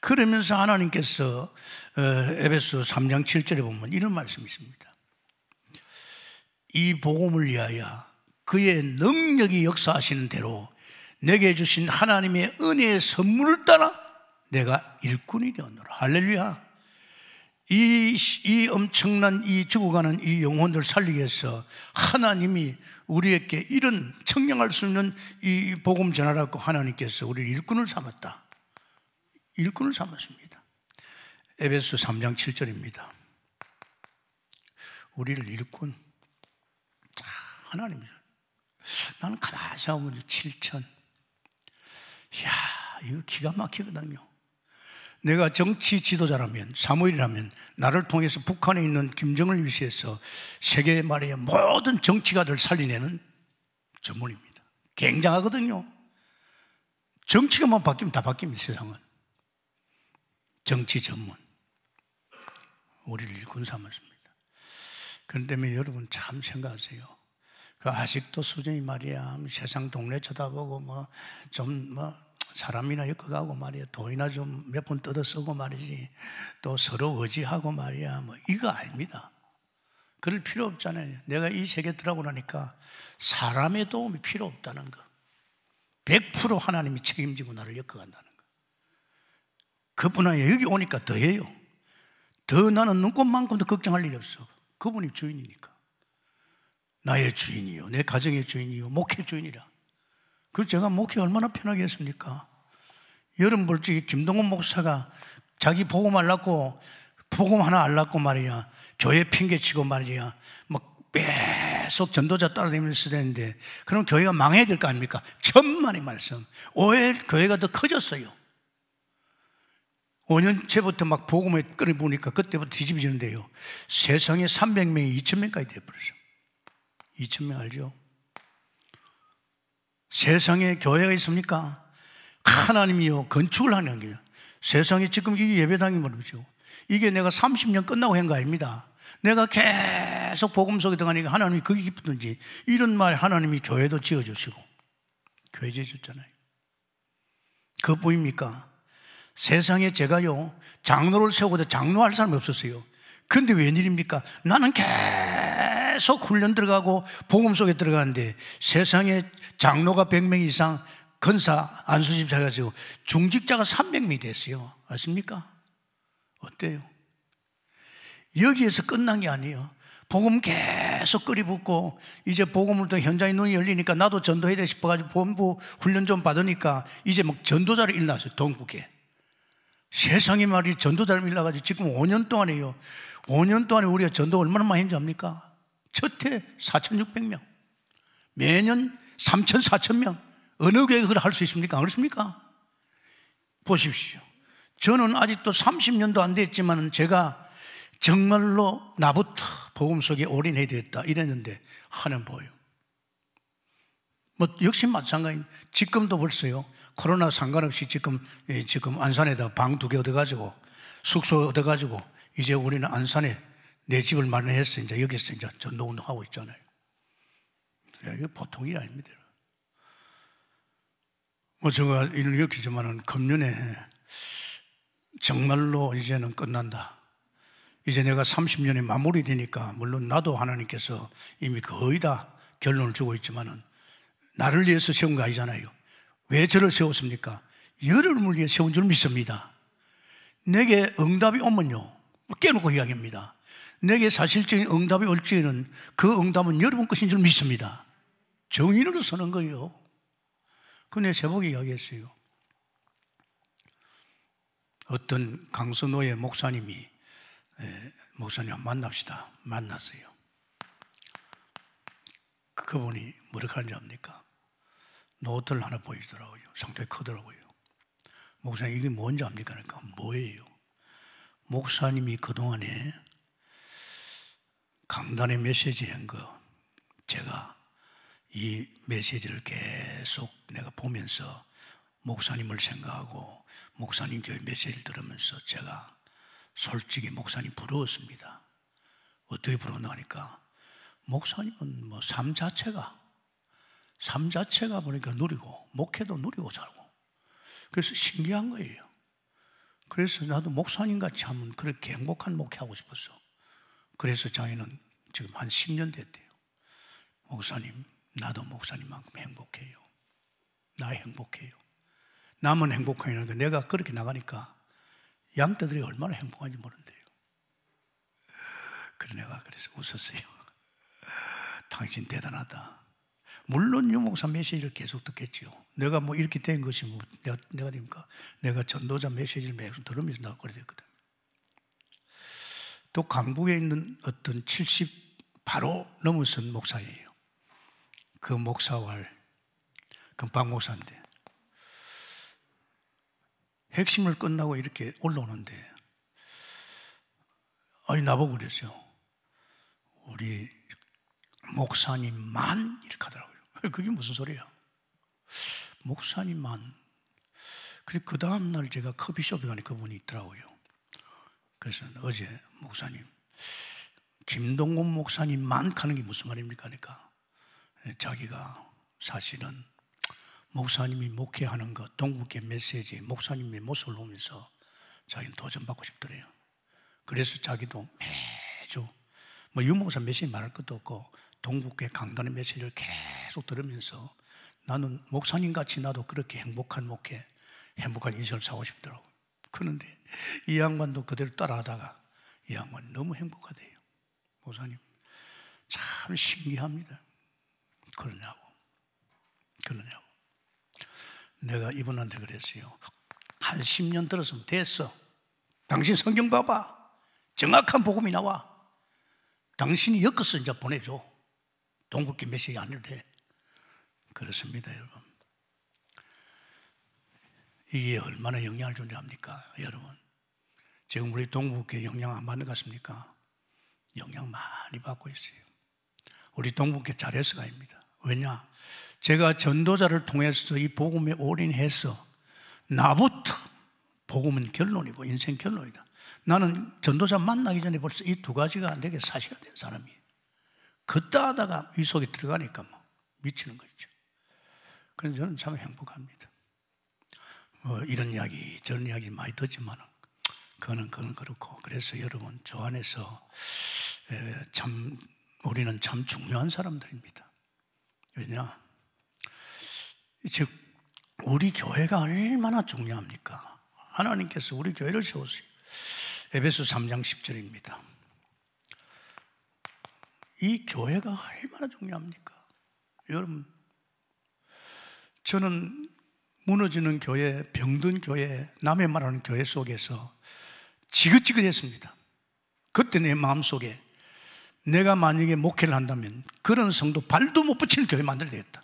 그러면서 하나님께서 어, 에베소 3장 7절에 보면 이런 말씀이 있습니다. 이 복음을 위하여 그의 능력이 역사하시는 대로 내게 주신 하나님의 은혜의 선물을 따라 내가 일꾼이 되었노라. 할렐루야. 이, 이 엄청난 이 죽어가는 이 영혼들 살리기 위해서 하나님이 우리에게 이런 청량할 수 있는 이 복음 전하라고 하나님께서 우리를 일꾼을 삼았다. 일꾼을 삼았습니다. 에베소 3장 7절입니다. 우리를 일꾼. 아, 하나님이죠. 나는 가만히 생각해보 7천. 이야, 이거 기가 막히거든요. 내가 정치 지도자라면, 사무일이라면 나를 통해서 북한에 있는 김정을 위시해서 세계 말이야 모든 정치가들 살리내는 전문입니다. 굉장하거든요. 정치가만 뭐 바뀌면 다 바뀝니다, 세상은. 정치 전문. 우리를 군사만 말입니다 그런 때문에 여러분 참 생각하세요. 그 아직도 수준이 말이야 뭐 세상 동네 쳐다보고 뭐 좀뭐 뭐 사람이나 엮어가고 말이야 돈이나 좀 몇 번 뜯어 쓰고 말이지 또 서로 의지하고 말이야 뭐 이거 아닙니다. 그럴 필요 없잖아요. 내가 이 세계 에 들어가고 나니까 사람의 도움이 필요 없다는 거. 100% 하나님이 책임지고 나를 엮어간다는 거. 그분아니 여기 오니까 더해요. 더 나는 눈꽃만큼도 걱정할 일이 없어. 그분이 주인이니까. 나의 주인이요. 내 가정의 주인이요. 목회 주인이라. 그 제가 목회 얼마나 편하게 했습니까? 여름 벌칙에 김동원 목사가 자기 복음 알랐고, 복음 하나 알랐고 말이야. 교회 핑계치고 말이야. 막 계속 전도자 따라다니면서 되는데, 그럼 교회가 망해야 될 거 아닙니까? 천만의 말씀. 오해 교회가 더 커졌어요. 5년째부터 막 복음에 끌어보니까 그때부터 뒤집어지는데요. 세상에 300명이 2,000명까지 돼버렸어요. 2천명 알죠? 세상에 교회가 있습니까? 하나님이요. 건축을 하는 거예요. 세상에 지금 이 예배당이 뭐죠? 이게 내가 30년 끝나고 한 거 아닙니다. 내가 계속 복음 속에 들어가니까 하나님이 그게 기쁘든지 이런 말 하나님이 교회도 지어주시고 교회 지어줬잖아요. 그거 보입니까? 세상에 제가요 장로를 세우고도 장로할 사람이 없었어요. 근데 웬일입니까? 나는 계속 계속 훈련 들어가고 복음 속에 들어가는데 세상에 장로가 100명 이상 건사 안수집사 가지고 중직자가 300명이 됐어요. 아십니까? 어때요? 여기에서 끝난 게 아니에요. 복음 계속 끓이붓고 이제 복음을 또 현장에 눈이 열리니까 나도 전도해야 돼 싶어가지고 본부 훈련 좀 받으니까 이제 막 전도자를 일러놨어요. 동북에. 세상에 말이 전도자를 일나가지고 지금 5년 동안이에요. 5년 동안에 우리가 전도 얼마나 많이 힘는지 압니까? 첫해 4,600명, 매년 3 4,000명. 어느 교회가 그걸 할수 있습니까? 그렇습니까? 보십시오. 저는 아직도 30년도 안 됐지만 제가 정말로 나부터 복음 속에 올인해 되겠다 이랬는데 하는 보여. 뭐 역시 마찬가지 지금도 벌써요. 코로나 상관없이 지금 예, 지금 안산에다 방 두 개 얻어가지고 숙소 얻어가지고 이제 우리는 안산에 내 집을 마련해서 이제 여기서 이제 전도 운동하고 있잖아요. 이게 보통이 아닙니다. 뭐 제가 일을 겪기지만은 금년에 정말로 이제는 끝난다. 이제 내가 30년이 마무리되니까 물론 나도 하나님께서 이미 거의 다 결론을 주고 있지만은 나를 위해서 세운 거 아니잖아요. 왜 저를 세웠습니까? 여러분을 위해 세운 줄 믿습니다. 내게 응답이 오면요. 뭐 깨놓고 이야기합니다. 내게 사실적인 응답이 올지에는 그 응답은 여러분 것인 줄 믿습니다. 정인으로 서는 거예요. 근데 제복이 이야기했어요. 어떤 강서노의 목사님이 에, 목사님 만납시다. 만났어요. 그분이 뭐라는지 압니까? 노트를 하나 보이더라고요. 상당히 크더라고요. 목사님 이게 뭔지 압니까? 그러니까 뭐예요? 목사님이 그동안에 강단의 메시지란 거 제가 이 메시지를 계속 내가 보면서 목사님을 생각하고 목사님 교회 메시지를 들으면서 제가 솔직히 목사님 부러웠습니다. 어떻게 부러웠나니까 목사님은 뭐 삶 자체가 삶 자체가 보니까 누리고 목회도 누리고 살고 그래서 신기한 거예요. 그래서 나도 목사님 같이 하면 그렇게 행복한 목회하고 싶었어. 그래서 저희는 지금 한 10년 됐대요. 목사님, 나도 목사님만큼 행복해요. 나 행복해요. 남은 행복하는데 내가 그렇게 나가니까 양떼들이 얼마나 행복한지 모른대요. 그래 내가 그래서 웃었어요. 당신 대단하다. 물론 유목사 메시지를 계속 듣겠지요. 내가 뭐 이렇게 된 것이 뭐 내가, 내가 됩니까? 내가 전도자 메시지를 매일 들으면서 나그랬거든 또 강북에 있는 어떤 70 바로 넘어선 목사예요. 그 목사왈 금방 목사인데 핵심을 끝나고 이렇게 올라오는데 아니 나보고 그랬어요. 우리 목사님만 이렇게 하더라고요. 그게 무슨 소리야? 목사님만. 그 다음날 제가 커피숍에 가니 그분이 있더라고요. 그래서 어제 목사님, 김동곤 목사님만 가는 게 무슨 말입니까? 그니까 자기가 사실은 목사님이 목회하는 것, 동국의 메시지, 목사님의 모습을 보면서 자기는 도전받고 싶더래요. 그래서 자기도 매주 뭐 유목사 메시지 말할 것도 없고 동국회 강단의 메시지를 계속 들으면서 나는 목사님 같이 나도 그렇게 행복한 목회, 행복한 인생을 사고 싶더라고요. 그런데 이 양반도 그대로 따라하다가 이 양반 너무 행복하대요. 목사님 참 신기합니다. 그러냐고 그러냐고 내가 이분한테 그랬어요. 한 10년 들었으면 됐어. 당신 성경 봐봐. 정확한 복음이 나와. 당신이 엮어서 이제 보내줘. 동국기 메시지 안 해도 돼. 그렇습니다, 여러분. 이게 얼마나 영향을 주는지 압니까? 여러분. 지금 우리 동북계 영향 안 받는 것 같습니까? 영향 많이 받고 있어요. 우리 동북계 잘해서가 입니다. 왜냐? 제가 전도자를 통해서 이 복음에 올인해서 나부터 복음은 결론이고 인생 결론이다. 나는 전도자 만나기 전에 벌써 이 두 가지가 안게 사실화 된 사람이. 그따 하다가 이 속에 들어가니까 뭐 미치는 거죠. 그래서 저는 참 행복합니다. 뭐 이런 이야기 저런 이야기 많이 듣지만 그거는 그건 그렇고 그래서 여러분 저 안에서 참 우리는 참 중요한 사람들입니다. 왜냐? 즉 우리 교회가 얼마나 중요합니까? 하나님께서 우리 교회를 세우세요. 에베소 3장 10절입니다. 이 교회가 얼마나 중요합니까? 여러분, 저는 무너지는 교회, 병든 교회, 남의 말하는 교회 속에서 지긋지긋했습니다. 그때 내 마음속에 내가 만약에 목회를 한다면 그런 성도 발도 못 붙이는 교회 만들겠다.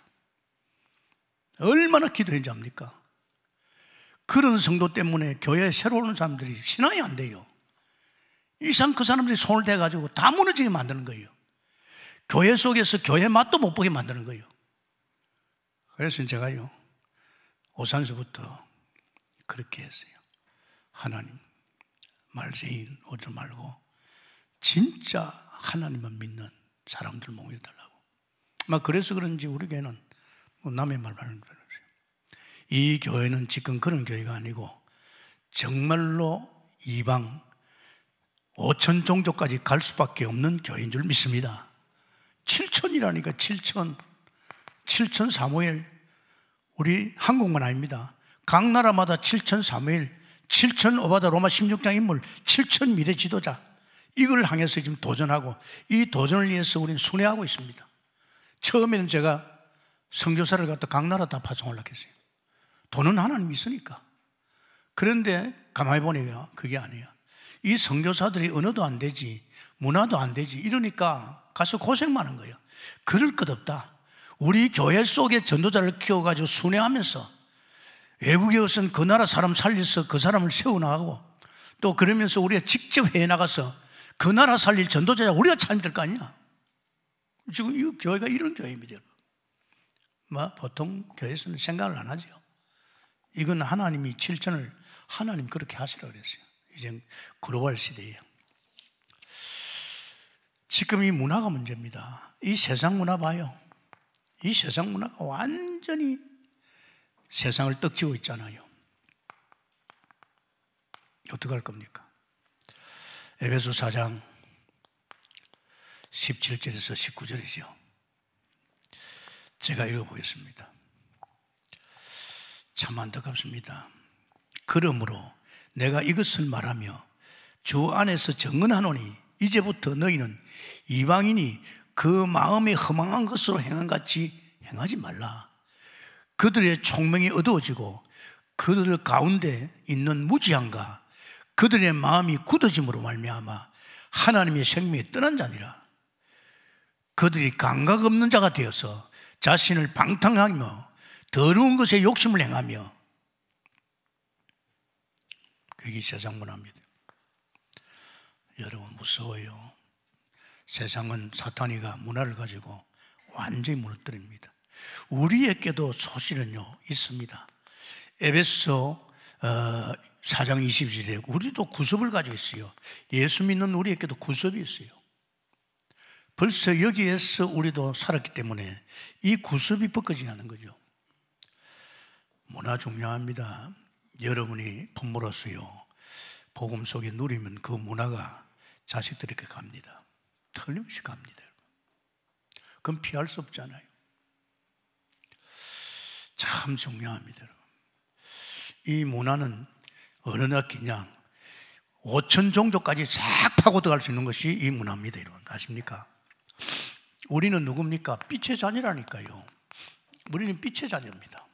얼마나 기도했는지 압니까? 그런 성도 때문에 교회에 새로 오는 사람들이 신앙이 안 돼요. 이상 그 사람들이 손을 대가지고 다 무너지게 만드는 거예요. 교회 속에서 교회 맛도 못 보게 만드는 거예요. 그래서 제가요, 오산서부터 그렇게 했어요. 하나님, 말세인 오지 말고 진짜 하나님만 믿는 사람들 모여달라고. 막 그래서 그런지 우리 교회는 뭐 남의 말만 들어요. 이 교회는 지금 그런 교회가 아니고 정말로 이방 5천 종족까지 갈 수밖에 없는 교회인 줄 믿습니다. 7천이라니까 7천 7천 사무엘 우리 한국만 아닙니다. 각 나라마다 7천 사무엘, 7천 오바다 로마 16장 인물, 7천 미래 지도자 이걸 향해서 지금 도전하고 이 도전을 위해서 우리는 순회하고 있습니다. 처음에는 제가 선교사를 갖다 각 나라 다파송하 했어요. 돈은 하나님 있으니까. 그런데 가만히 보니까 그게 아니야. 이 선교사들이 언어도 안 되지, 문화도 안 되지. 이러니까 가서 고생만 한 거예요. 그럴 것 없다. 우리 교회 속에 전도자를 키워가지고 순회하면서 외국에 오신 그 나라 사람 살려서 그 사람을 세워나가고 또 그러면서 우리가 직접 해 나가서 그 나라 살릴 전도자야 우리가 찾을거 아니야. 지금 이 교회가 이런 교회입니다. 뭐 보통 교회에서는 생각을 안 하죠. 이건 하나님이 칠천을 하나님 그렇게 하시라 그랬어요. 이젠 글로벌 시대예요. 지금 이 문화가 문제입니다. 이 세상 문화 봐요. 이 세상 문화가 완전히 세상을 떡지고 있잖아요. 어떻게 할 겁니까? 에베소 4장 17절에서 19절이죠. 제가 읽어보겠습니다. 참 안타깝습니다. 그러므로 내가 이것을 말하며 주 안에서 정언하노니 이제부터 너희는 이방인이 그 마음이 허망한 것으로 행한 같이 행하지 말라. 그들의 총명이 어두워지고 그들 가운데 있는 무지함과 그들의 마음이 굳어짐으로 말미암아 하나님의 생명이 떠난 자니라. 그들이 감각 없는 자가 되어서 자신을 방탕하며 더러운 것에 욕심을 행하며 그게 세상 문화입니다. 여러분 무서워요. 세상은 사탄이가 문화를 가지고 완전히 무너뜨립니다. 우리에게도 소실은요 있습니다. 에베소 4장 어, 20절에 우리도 구습을 가지고 있어요. 예수 믿는 우리에게도 구습이 있어요. 벌써 여기에서 우리도 살았기 때문에 이 구습이 벗겨지지 않은 거죠. 문화 중요합니다. 여러분이 부모로서요. 복음 속에 누리면 그 문화가 자식들에게 갑니다. 틀림없이 갑니다. 그건 피할 수 없잖아요. 참 중요합니다. 이 문화는 어느 날 그냥 5천 종족까지 싹 파고 들어갈 수 있는 것이 이 문화입니다. 여러분 아십니까? 우리는 누굽니까? 빛의 자녀라니까요. 우리는 빛의 자녀입니다.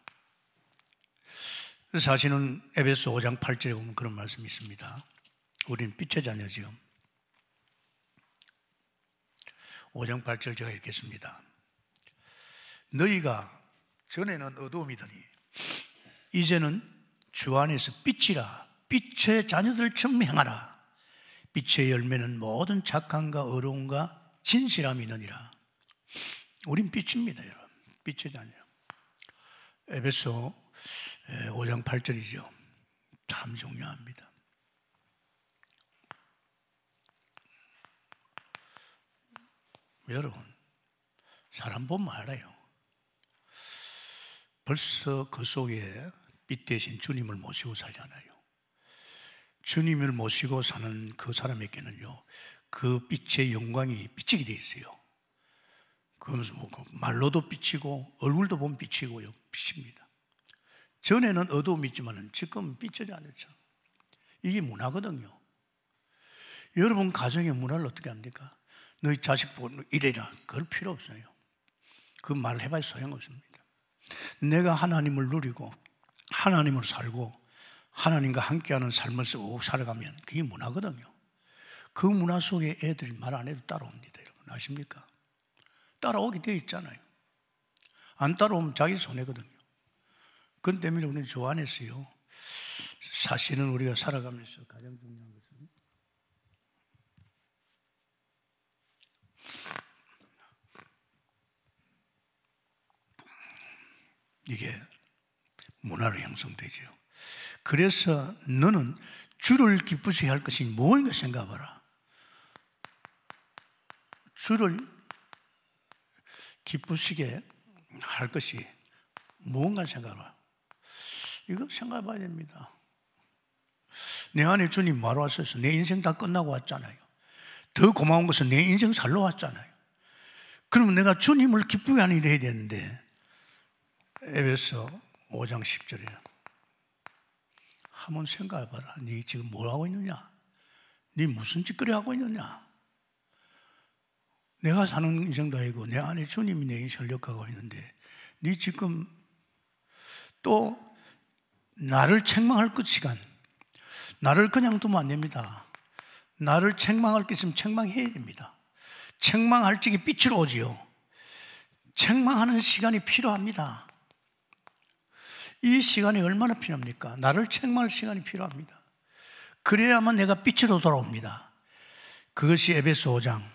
사실은 에베소 5장 8절에 보면 그런 말씀이 있습니다. 우리는 빛의 자녀지요. 5장 8절 제가 읽겠습니다. 너희가 전에는 어두움이더니 이제는 주 안에서 빛이라 빛의 자녀들처럼 행하라. 빛의 열매는 모든 착함과 어려움과 진실함이 있느니라. 우린 빛입니다, 여러분. 빛의 자녀. 에베소 5장 8절이죠. 참 중요합니다. 여러분, 사람 보면 알아요. 벌써 그 속에 빛 대신 주님을 모시고 살잖아요. 주님을 모시고 사는 그 사람에게는요, 그 빛의 영광이 비치게 돼 있어요. 그러면서 뭐 그 말로도 비치고 얼굴도 보면 비치고요, 빛입니다 전에는 어두움이 있지만은 지금 비치지 않죠. 이게 문화거든요. 여러분 가정의 문화를 어떻게 합니까? 너희 자식 보고 이래라. 그럴 필요 없어요. 그 말을 해봐야 소용없습니다. 내가 하나님을 누리고 하나님을 살고 하나님과 함께하는 삶을 쭉 살아가면 그게 문화거든요. 그 문화 속에 애들이 말 안 해도 따라옵니다. 여러분 아십니까? 따라오게 되어 있잖아요. 안 따라오면 자기 손해거든요. 그 때문에 우리는 좋아했어요. 사실은 우리가 살아가면서 가장 중요한 이게 문화로 형성되죠. 그래서 너는 주를 기쁘시게 할 것이 무엇인가 생각하라. 주를 기쁘시게 할 것이 무언가 생각하라. 이거 생각해봐야 됩니다. 내 안에 주님 말로 왔어서 내 인생 다 끝나고 왔잖아요. 더 고마운 것은 내 인생 살러 왔잖아요. 그러면 내가 주님을 기쁘게 하는 일을 해야 되는데 에베소 5장 10절에 한번 생각해봐라. 네 지금 뭘 하고 있느냐? 네 무슨 짓거리 하고 있느냐? 내가 사는 인생도 아니고 내 안에 주님이 내 전력하고 있는데 네 지금 또 나를 책망할 것 그 시간 나를 그냥 두면 안 됩니다 나를 책망할 것 있으면 책망해야 됩니다 책망할 적이 빛으로 오지요 책망하는 시간이 필요합니다 이 시간이 얼마나 필요합니까? 나를 책망할 시간이 필요합니다. 그래야만 내가 빛으로 돌아옵니다. 그것이 에베소 5장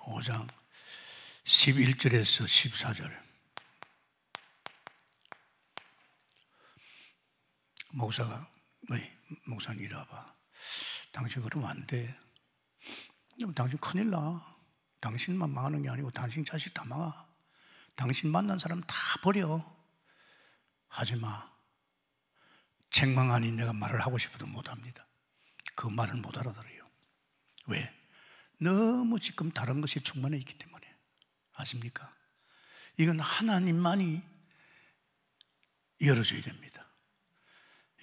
5장 11절에서 14절 목사가 네, 목사님 이리 와봐 당신 그러면 안돼 당신 큰일 나 당신만 망하는 게 아니고 당신 자식 다 망하 당신 만난 사람 다 버려 하지 마. 책망 아닌 내가 말을 하고 싶어도 못합니다. 그 말을 못 알아들어요. 왜? 너무 지금 다른 것이 충만해 있기 때문에. 아십니까? 이건 하나님만이 열어줘야 됩니다.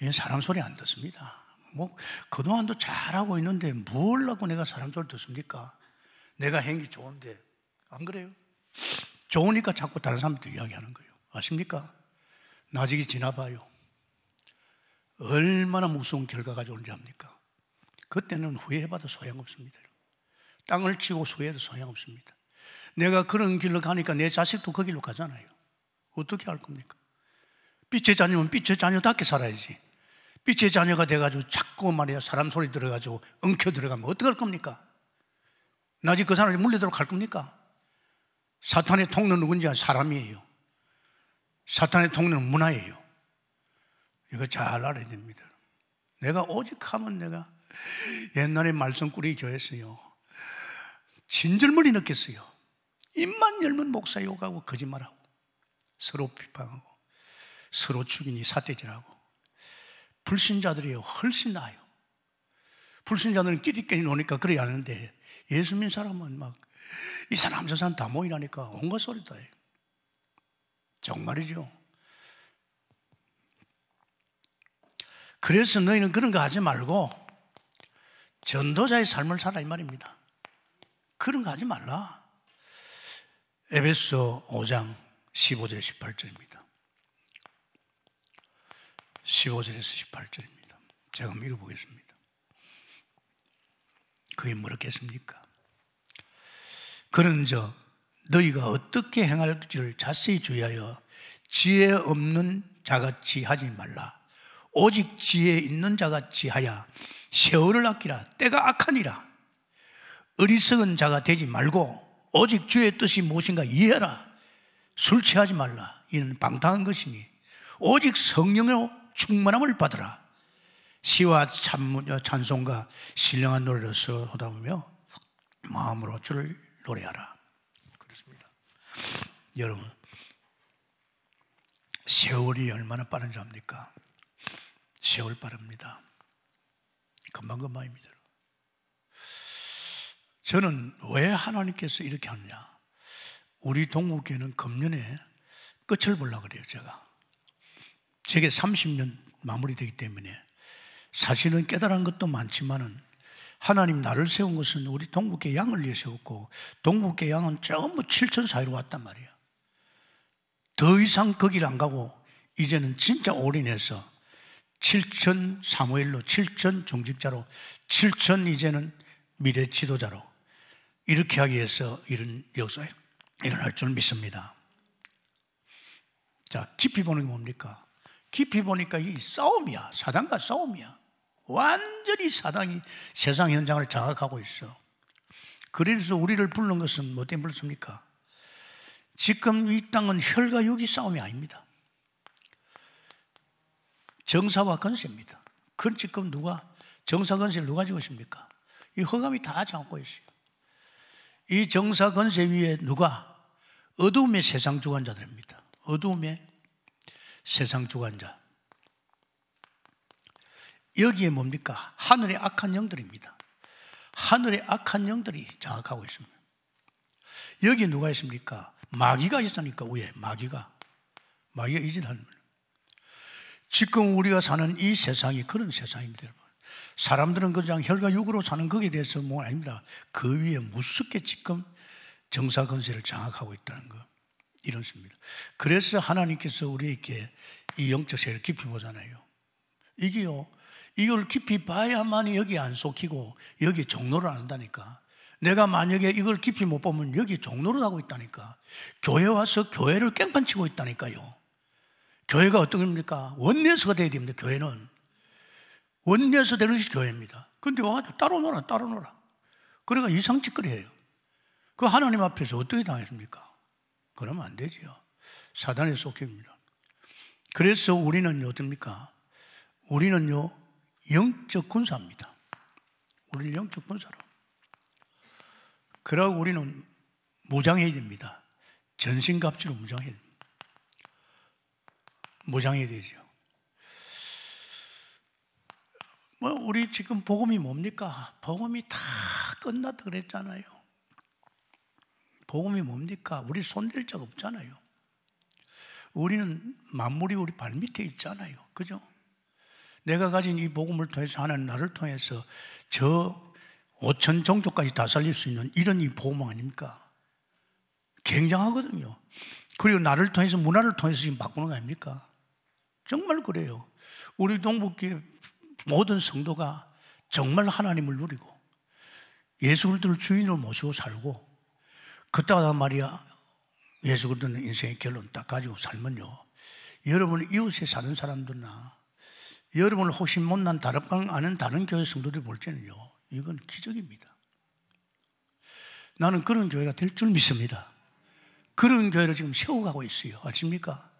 이 예, 사람 소리 안 듣습니다. 뭐, 그동안도 잘하고 있는데 뭘라고 내가 사람 소리 듣습니까? 내가 행기 좋은데. 안 그래요? 좋으니까 자꾸 다른 사람들 이야기하는 거예요. 아십니까? 나직이 지나봐요. 얼마나 무서운 결과가 오는지 압니까? 그때는 후회해봐도 소용없습니다. 땅을 치고 소외해도 소용없습니다. 내가 그런 길로 가니까 내 자식도 그 길로 가잖아요. 어떻게 할 겁니까? 빛의 자녀면 빛의 자녀답게 살아야지. 빛의 자녀가 돼가지고 자꾸 말이야 사람 소리 들어가지고 엉켜 들어가면 어떡할 겁니까? 나지 그 사람이 물리도록 할 겁니까? 사탄의 통로 누군지 아는 사람이에요. 사탄의 통로는 문화예요. 이거 잘 알아야 됩니다. 내가 오직 하면 내가 옛날에 말썽꾸리 교회에서요. 진절머리 느꼈어요. 입만 열면 목사 욕하고 거짓말하고 서로 비방하고 서로 죽이니 사태질하고 불신자들이 훨씬 나아요. 불신자들은 끼리끼리 노니까 그래야 하는데 예수 믿 사람은 막 이 사람 저 사람 다 모이라니까 온갖 소리 다 해요. 정말이죠. 그래서 너희는 그런 거 하지 말고 전도자의 삶을 살아 이 말입니다. 그런 거 하지 말라. 에베소 5장 1 5절 18절입니다. 15절에서 18절입니다. 제가 읽어보겠습니다. 그게 뭐겠습니까 그런 저 너희가 어떻게 행할지를 자세히 주의하여 지혜 없는 자같이 하지 말라. 오직 지혜 있는 자같이 하야 세월을 아끼라. 때가 악하니라. 어리석은 자가 되지 말고 오직 주의 뜻이 무엇인가 이해하라. 술 취하지 말라. 이는 방탕한 것이니 오직 성령의 충만함을 받으라. 시와 어, 찬송과 신령한 노래로서 호담하며 마음으로 주를 노래하라. 여러분, 세월이 얼마나 빠른 줄 압니까? 세월 빠릅니다. 금방금방입니다. 저는 왜 하나님께서 이렇게 하느냐? 우리 동국회는 금년에 끝을 보려 그래요, 제가. 제게 30년 마무리되기 때문에 사실은 깨달은 것도 많지만은 하나님 나를 세운 것은 우리 동북계 양을 위해 세웠고 동북계 양은 전부 7천 사이로 왔단 말이야. 더 이상 거길 안 가고 이제는 진짜 올인해서 7천 사무엘로 7천 종직자로 7천 이제는 미래 지도자로 이렇게 하기 위해서 이런 역사에 일어날 줄 믿습니다. 자, 깊이 보는 게 뭡니까? 깊이 보니까 이 싸움이야. 사단과 싸움이야. 완전히 사단이 세상 현장을 장악하고 있어. 그래서 우리를 부른 것은 뭐때문에 불렀습니까? 지금 이 땅은 혈과 육이 싸움이 아닙니다. 정사와 건세입니다. 그 지금 누가 정사 건세를 누가 지고 있습니까? 이 허감이 다 잡고 있어요. 이 정사 건세 위에 누가 어둠의 세상 주관자들입니다. 어둠의 세상 주관자. 여기에 뭡니까? 하늘의 악한 영들입니다. 하늘의 악한 영들이 장악하고 있습니다. 여기 누가 있습니까? 마귀가 있으니까 위에 마귀가 마귀가 이짓하는 지금 우리가 사는 이 세상이 그런 세상입니다, 여러분. 사람들은 그냥 혈과 육으로 사는 거기에 대해서 뭐 아닙니다. 그 위에 무섭게 지금 정사 건세를 장악하고 있다는 거 이런 수니다 그래서 하나님께서 우리에게 이 영적 세를 깊이 보잖아요. 이게요 이걸 깊이 봐야만이 여기 안 속히고 여기 종로를 안 한다니까. 내가 만약에 이걸 깊이 못 보면 여기 종로를 하고 있다니까. 교회 와서 교회를 깽판 치고 있다니까요. 교회가 어떤 겁니까? 원내서가 돼야 됩니다, 교회는. 원내서 되는 것이 교회입니다. 근데 와가지고 따로 놀아, 따로 놀아. 그러니까 이상 짓거리 해요. 그 하나님 앞에서 어떻게 당했습니까? 그러면 안 되지요. 사단의 속입니다. 그래서 우리는 어딥니까? 우리는요, 영적 군사입니다. 우리는 영적 군사로. 그러고 우리는 무장해야 됩니다. 전신갑주로 무장해야 됩니다. 무장해야 되죠. 뭐 우리 지금 복음이 뭡니까? 복음이 다 끝났다 그랬잖아요. 복음이 뭡니까? 우리 손댈 자가 없잖아요. 우리는 만물이 우리 발밑에 있잖아요. 그죠? 내가 가진 이 복음을 통해서 하나님 나를 통해서 저 5천 종족까지 다 살릴 수 있는 이런 이 복음 아닙니까? 굉장하거든요. 그리고 나를 통해서 문화를 통해서 지금 바꾸는 거 아닙니까? 정말 그래요. 우리 동북교회 모든 성도가 정말 하나님을 누리고 예수 그리스도를 주인으로 모시고 살고 그때가 말이야 예수 그리스도는 인생의 결론 딱 가지고 살면요. 여러분 이웃에 사는 사람들나 여러분을 혹시 못난 다락방 아는 다른 교회 성도들 볼 때는요, 이건 기적입니다. 나는 그런 교회가 될 줄 믿습니다. 그런 교회를 지금 세워가고 있어요. 아십니까?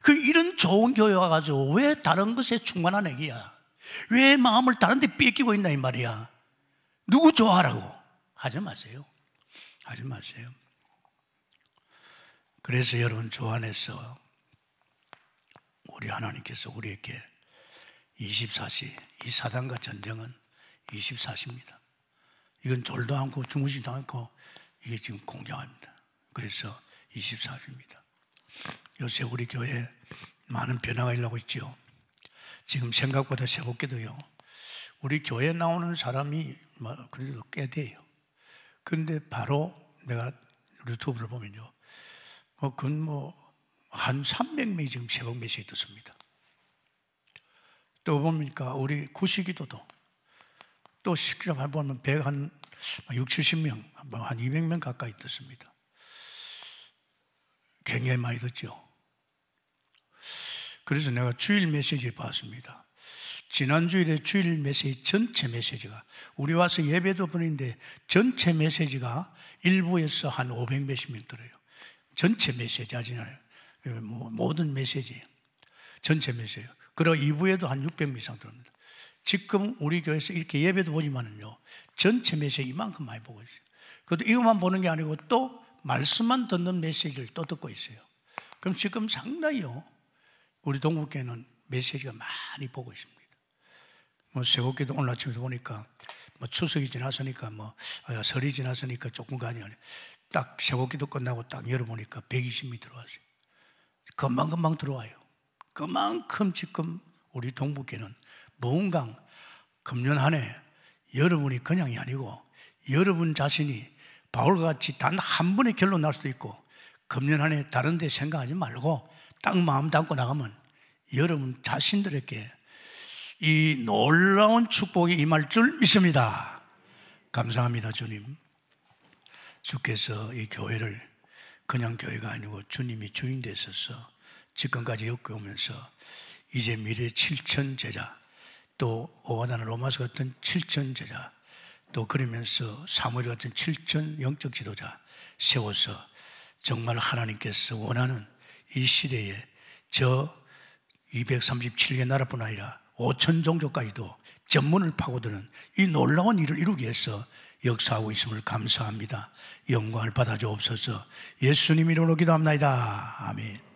그 이런 좋은 교회 와가지고 왜 다른 것에 충만한 애기야? 왜 마음을 다른 데 뺏기고 있나 이 말이야? 누구 좋아하라고? 하지 마세요. 하지 마세요. 그래서 여러분 조 안에서 우리 하나님께서 우리에게 24시, 이 사단과 전쟁은 24시입니다. 이건 졸도 않고 주무시도 않고 이게 지금 공정합니다. 그래서 24시입니다. 요새 우리 교회에 많은 변화가 일어나고 있지 지금 생각보다 새롭게도요. 우리 교회 나오는 사람이 뭐 그래도 꽤 돼요. 근데 바로 내가 유튜브를 보면요. 뭐, 그건 뭐, 한 300명이 지금 새벽 메시지 듣습니다. 또 뭡니까? 우리 구시기도도 또 시기를 보면 100한 6, 70명, 한 200명 뭐 가까이 듣습니다. 굉장히 많이 듣죠. 그래서 내가 주일 메시지 봤습니다. 지난 주일에 주일 메시지 전체 메시지가 우리 와서 예배도 보는데 전체 메시지가 일부에서 한500 몇십 명 들어요. 전체 메시지 아시나요? 뭐 모든 메시지 전체 메시지요. 그러고 2부에도 한 600명 이상 들어옵니다. 지금 우리 교회에서 이렇게 예배도 보지만은요, 전체 메시지 이만큼 많이 보고 있어요. 그것도 이것만 보는 게 아니고 또 말씀만 듣는 메시지를 또 듣고 있어요. 그럼 지금 상당히요, 우리 동국교회는 메시지가 많이 보고 있습니다. 뭐 세곡기도 오늘 아침에 보니까 뭐 추석이 지나서니까뭐 어, 설이 지나서니까 조금 가니 딱 세곡기도 끝나고 딱 열어보니까 120이 들어왔어요. 금방금방 들어와요. 그만큼 지금 우리 동북계는 뭔가 금년 한해 여러분이 그냥이 아니고 여러분 자신이 바울같이 과단한 번의 결론 날 수도 있고 금년 한해 다른 데 생각하지 말고 딱 마음 담고 나가면 여러분 자신들에게 이 놀라운 축복이 임할 줄 믿습니다. 감사합니다, 주님. 주께서 이 교회를 그냥 교회가 아니고 주님이 주인 되셔서 지금까지 겪오면서 이제 미래 7천 제자 또 오바다나 로마서 같은 7천 제자 또 그러면서 사무엘 같은 7천 영적 지도자 세워서 정말 하나님께서 원하는 이 시대에 저 237개 나라뿐 아니라 5천 종족까지도 전문을 파고드는 이 놀라운 일을 이루기 위해서 역사하고 있음을 감사합니다. 영광을 받아주옵소서 예수님 이름으로 기도합니다. 아멘.